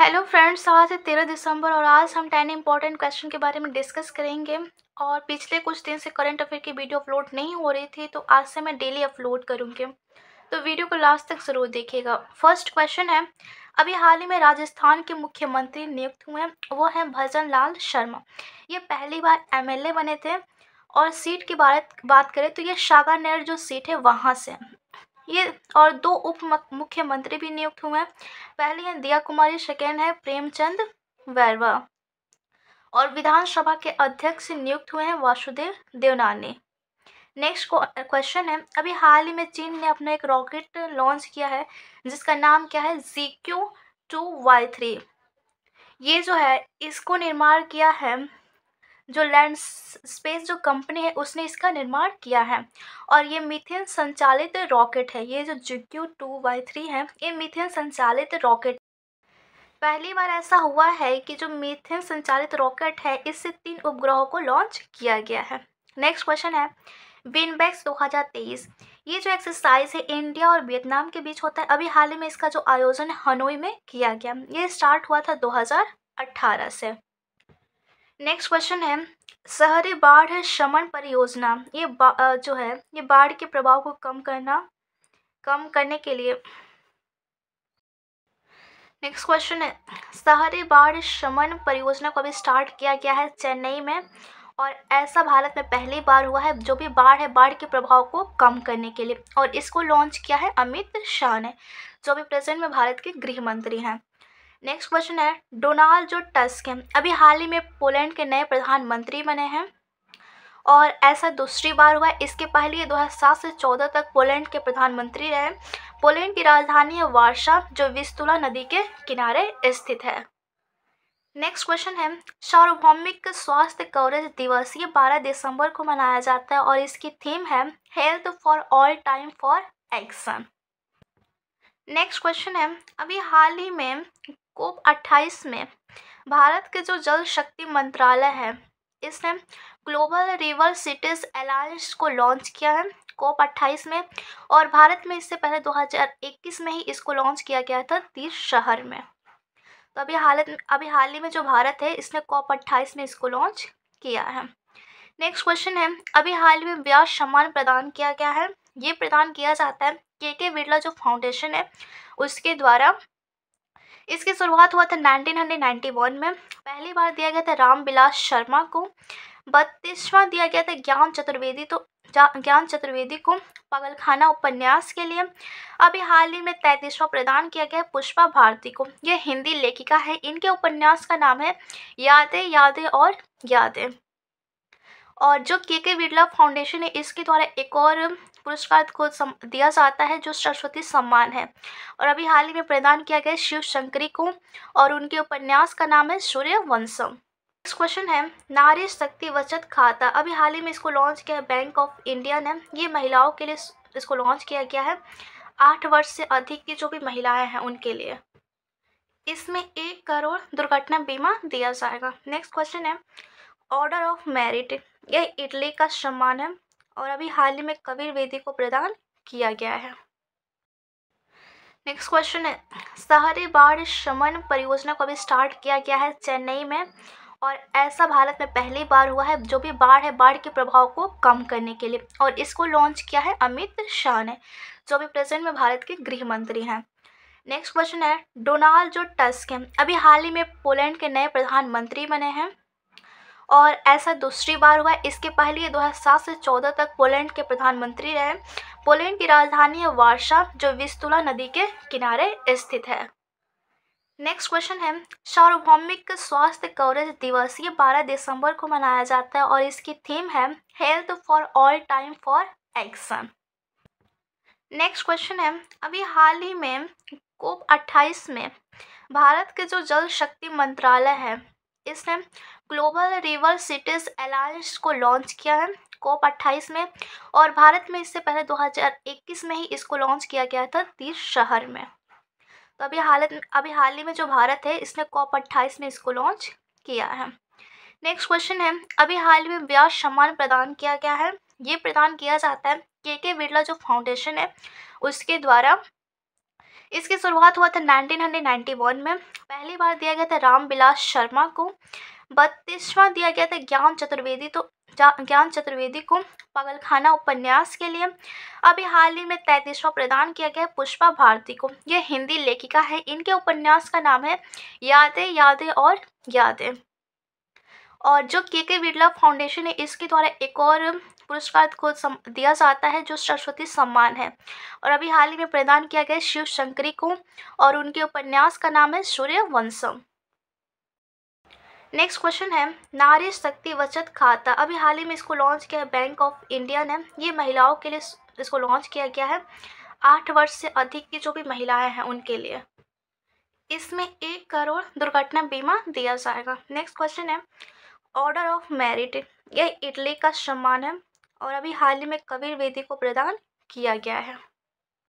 hello friends आज है तेरह दिसंबर और आज हम टेन इंपॉर्टेंट क्वेश्चन के बारे में डिस्कस करेंगे और पिछले कुछ दिन से करंट अफेयर की वीडियो अपलोड नहीं हो रही थी तो आज से मैं डेली अपलोड करूँगी तो वीडियो को लास्ट तक ज़रूर देखिएगा फर्स्ट क्वेश्चन है अभी हाल ही में राजस्थान के मुख्यमंत्री नियुक्त हुए हैं वो हैं भजन लाल शर्मा ये पहली बार एम बने थे और सीट की बात करें तो ये शागानेर जो सीट है वहाँ से ये और दो उप मुख्यमंत्री भी नियुक्त हुए हैं पहले हैं दिया कुमारी सेकेंड है प्रेमचंद वैरवा और विधानसभा के अध्यक्ष नियुक्त हुए हैं वासुदेव देवनानी नेक्स्ट क्वेश्चन है अभी हाल ही में चीन ने अपना एक रॉकेट लॉन्च किया है जिसका नाम क्या है G Q two Y three ये जो है इसको निर्माण किया है जो लैंड स्पेस जो कंपनी है उसने इसका निर्माण किया है और ये मिथेन संचालित रॉकेट है ये जो G Q two by three है ये मिथेन संचालित रॉकेट पहली बार ऐसा हुआ है कि जो मिथेन संचालित रॉकेट है इससे तीन उपग्रहों को लॉन्च किया गया है नेक्स्ट क्वेश्चन है विनबैक्स 2023 ये जो एक्सरसाइज है इंडिया और वियतनाम के बीच होता है अभी हाल ही में इसका जो आयोजन हनोई में किया गया ये स्टार्ट हुआ था 2018 से नेक्स्ट क्वेश्चन है शहरी बाढ़ शमन परियोजना ये जो है ये बाढ़ के प्रभाव को कम करना कम करने के लिए नेक्स्ट क्वेश्चन है शहरी बाढ़ शमन परियोजना को अभी स्टार्ट किया गया है चेन्नई में और ऐसा भारत में पहली बार हुआ है जो भी बाढ़ है बाढ़ के प्रभाव को कम करने के लिए और इसको लॉन्च किया है अमित शाह ने जो अभी प्रेजेंट में भारत के गृह मंत्री हैं नेक्स्ट क्वेश्चन है डोनाल्ड जो टस्क हैं अभी हाल ही में पोलैंड के नए प्रधानमंत्री बने हैं और ऐसा दूसरी बार हुआ इसके पहले ये 2007 से 14 तक पोलैंड के प्रधानमंत्री रहे पोलैंड की राजधानी है वार्षा जो विस्तुला नदी के किनारे स्थित है नेक्स्ट क्वेश्चन है सार्वभौमिक स्वास्थ्य कवरेज दिवस ये 12 दिसंबर को मनाया जाता है और इसकी थीम है health for all time for action next question है अभी हाल ही में कोप अट्ठाईस में भारत के जो जल शक्ति मंत्रालय है इसने ग्लोबल रिवर सिटीज़ अलायंस को लॉन्च किया है कोप 28 में और भारत में इससे पहले 2021 में ही इसको लॉन्च किया गया था तीस शहर में तो अभी हालत अभी हाल ही में जो भारत है इसने कोप 28 में इसको लॉन्च किया है नेक्स्ट क्वेश्चन है अभी हाल ही में ब्याज सम्मान प्रदान किया गया है ये प्रदान किया जाता है के के बिरला जो फाउंडेशन है उसके द्वारा इसकी शुरुआत हुआ था 1991 में पहली बार दिया गया था रामविलास शर्मा को बत्तीसवां दिया गया था ज्ञान चतुर्वेदी तो ज्ञान चतुर्वेदी को पागलखाना उपन्यास के लिए अभी हाल ही में तैतीसवां प्रदान किया गया पुष्पा भारती को ये हिंदी लेखिका है इनके उपन्यास का नाम है यादें यादें और यादें और जो के के बिरला फाउंडेशन है इसके द्वारा एक और पुरस्कार को दिया जाता है जो सरस्वती सम्मान है और अभी हाल ही में प्रदान किया गया शिव शंकरी को और उनके उपन्यास का नाम है सूर्य वंशम नेक्स्ट क्वेश्चन है नारी शक्ति बचत खाता अभी हाल ही में इसको लॉन्च किया है बैंक ऑफ इंडिया ने ये महिलाओं के लिए इसको लॉन्च किया गया है आठ वर्ष से अधिक की जो भी महिलाएं हैं उनके लिए इसमें एक करोड़ दुर्घटना बीमा दिया जाएगा नेक्स्ट क्वेश्चन है ऑर्डर ऑफ मेरिट यह इटली का सम्मान है और अभी हाल ही में कबीर वेदी को प्रदान किया गया है नेक्स्ट क्वेश्चन है शहरी बाढ़ शमन परियोजना को अभी स्टार्ट किया गया है चेन्नई में और ऐसा भारत में पहली बार हुआ है जो भी बाढ़ है बाढ़ के प्रभाव को कम करने के लिए और इसको लॉन्च किया है अमित शाह ने जो अभी प्रेजेंट में भारत के गृह मंत्री हैं नेक्स्ट क्वेश्चन है डोनाल्ड जो टस्क हैं अभी हाल ही में पोलैंड के नए प्रधानमंत्री बने हैं और ऐसा दूसरी बार हुआ इसके पहले ये 2007 से 14 तक पोलैंड के प्रधानमंत्री रहे पोलैंड की राजधानी है वार्षा जो विस्तुला नदी के किनारे स्थित है नेक्स्ट क्वेश्चन है सार्वभौमिक स्वास्थ्य कवरेज दिवस ये 12 दिसंबर को मनाया जाता है और इसकी थीम है health for all time for action next question है अभी हाल ही में कोप 28 में भारत के जो जल शक्ति मंत्रालय है इसने ग्लोबल रिवर सिटीज़ अलायंस को लॉन्च किया है कोप 28 में और भारत में इससे पहले 2021 में ही इसको लॉन्च किया गया था तीस शहर में तो अभी हालत अभी हाल ही में जो भारत है इसने कोप अट्ठाईस में इसको लॉन्च किया है नेक्स्ट क्वेश्चन है अभी हाल ही में ब्याज सम्मान प्रदान किया गया है ये प्रदान किया जाता है के के बिरला जो फाउंडेशन है उसके द्वारा इसकी शुरुआत हुआ था 1991 में पहली बार दिया गया था राम बिलास शर्मा को बत्तीसवां दिया गया था ज्ञान चतुर्वेदी तो ज्ञान चतुर्वेदी को पगलखाना उपन्यास के लिए अभी हाल ही में तैतीसवां प्रदान किया गया पुष्पा भारती को यह हिंदी लेखिका है इनके उपन्यास का नाम है यादें यादें और यादें और जो के के बिरला फाउंडेशन है इसके द्वारा एक और पुरस्कार को सम, दिया जाता है जो सरस्वती सम्मान है और अभी हाल ही में प्रदान किया गया शिव शंकरी को और उनके उपन्यास का नाम है सूर्य वंशम नेक्स्ट क्वेश्चन है नारी शक्ति बचत खाता अभी हाल ही में इसको लॉन्च किया है बैंक ऑफ इंडिया ने ये महिलाओं के लिए इसको लॉन्च किया गया है आठ वर्ष से अधिक की जो भी महिलाएं हैं उनके लिए इसमें एक करोड़ दुर्घटना बीमा दिया जाएगा नेक्स्ट क्वेश्चन है ऑर्डर ऑफ मेरिट यह इटली का सम्मान है और अभी हाल ही में कबीर वेदी को प्रदान किया गया है